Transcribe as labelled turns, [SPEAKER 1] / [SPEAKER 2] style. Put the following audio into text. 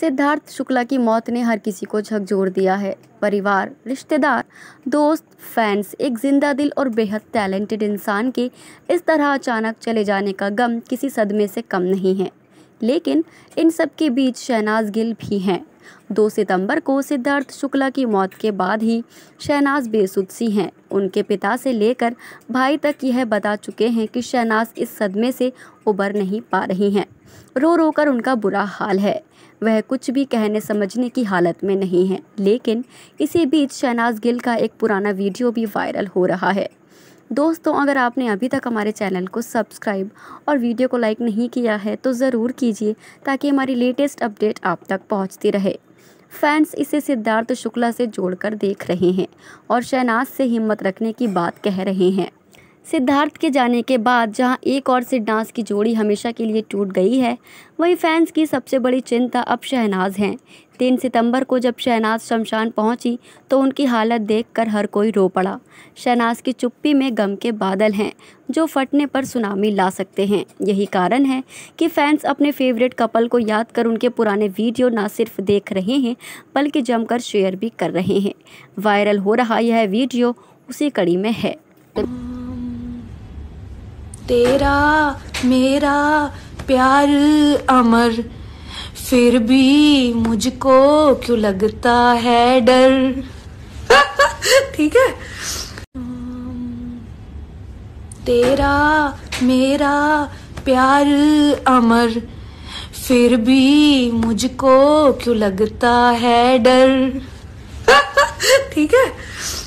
[SPEAKER 1] सिद्धार्थ शुक्ला की मौत ने हर किसी को झकझोर दिया है परिवार रिश्तेदार दोस्त फैंस एक जिंदा दिल और बेहद टैलेंटेड इंसान के इस तरह अचानक चले जाने का गम किसी सदमे से कम नहीं है लेकिन इन सब के बीच शहनाज गिल भी हैं दो सितंबर को सिद्धार्थ शुक्ला की मौत के बाद ही शहनाज बेसुद सी हैं उनके पिता से लेकर भाई तक यह बता चुके हैं कि शहनाज इस सदमे से उबर नहीं पा रही हैं रो रो कर उनका बुरा हाल है वह कुछ भी कहने समझने की हालत में नहीं है लेकिन इसी बीच शहनाज गिल का एक पुराना वीडियो भी वायरल हो रहा है दोस्तों अगर आपने अभी तक हमारे चैनल को सब्सक्राइब और वीडियो को लाइक नहीं किया है तो ज़रूर कीजिए ताकि हमारी लेटेस्ट अपडेट आप तक पहुंचती रहे फैंस इसे सिद्धार्थ शुक्ला से जोड़कर देख रहे हैं और शहनाज से हिम्मत रखने की बात कह रहे हैं सिद्धार्थ के जाने के बाद जहां एक और सिद्धांस की जोड़ी हमेशा के लिए टूट गई है वहीं फैंस की सबसे बड़ी चिंता अब शहनाज हैं तीन सितंबर को जब शहनाज शमशान पहुंची तो उनकी हालत देखकर हर कोई रो पड़ा शहनाज की चुप्पी में गम के बादल हैं जो फटने पर सुनामी ला सकते हैं यही कारण है कि फैंस अपने फेवरेट कपल को याद कर उनके पुराने वीडियो ना सिर्फ देख रहे हैं बल्कि जमकर शेयर भी कर रहे हैं वायरल हो रहा यह वीडियो उसी कड़ी में है
[SPEAKER 2] तेरा मेरा प्यार अमर फिर भी मुझको क्यों लगता है डर ठीक है तेरा मेरा प्यार अमर फिर भी मुझको क्यों लगता है डर ठीक है